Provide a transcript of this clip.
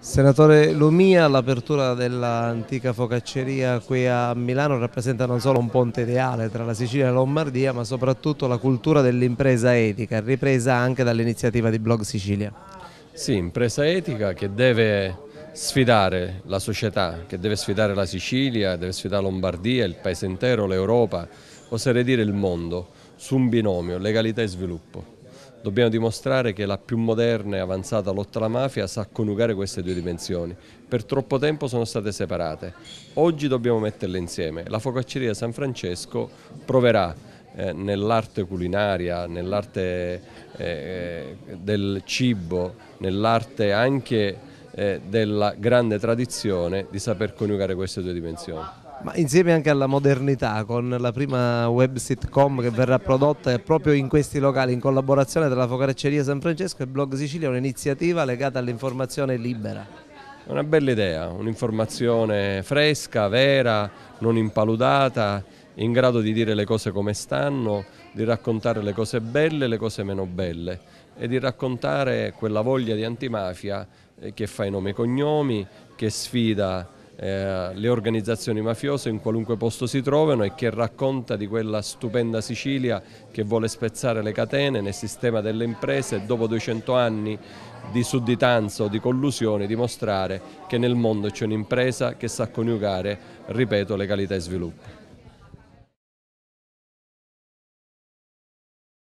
Senatore Lumia, l'apertura dell'antica focacceria qui a Milano rappresenta non solo un ponte ideale tra la Sicilia e la Lombardia, ma soprattutto la cultura dell'impresa etica, ripresa anche dall'iniziativa di Blog Sicilia. Sì, impresa etica che deve sfidare la società, che deve sfidare la Sicilia, deve sfidare la Lombardia, il paese intero, l'Europa, oserei dire il mondo, su un binomio legalità e sviluppo. Dobbiamo dimostrare che la più moderna e avanzata lotta alla mafia sa coniugare queste due dimensioni. Per troppo tempo sono state separate. Oggi dobbiamo metterle insieme. La focacceria San Francesco proverà eh, nell'arte culinaria, nell'arte eh, eh del cibo, nell'arte anche eh, della grande tradizione di saper coniugare queste due dimensioni ma insieme anche alla modernità con la prima web sitcom che verrà prodotta proprio in questi locali in collaborazione tra la Focarecceria San Francesco e Blog Sicilia, un'iniziativa legata all'informazione libera. È una bella idea, un'informazione fresca, vera, non impaludata, in grado di dire le cose come stanno, di raccontare le cose belle e le cose meno belle e di raccontare quella voglia di antimafia eh, che fa i nomi e cognomi, che sfida eh, le organizzazioni mafiose in qualunque posto si trovano e che racconta di quella stupenda Sicilia che vuole spezzare le catene nel sistema delle imprese e dopo 200 anni di sudditanza o di collusione dimostrare che nel mondo c'è un'impresa che sa coniugare, ripeto, legalità e sviluppo.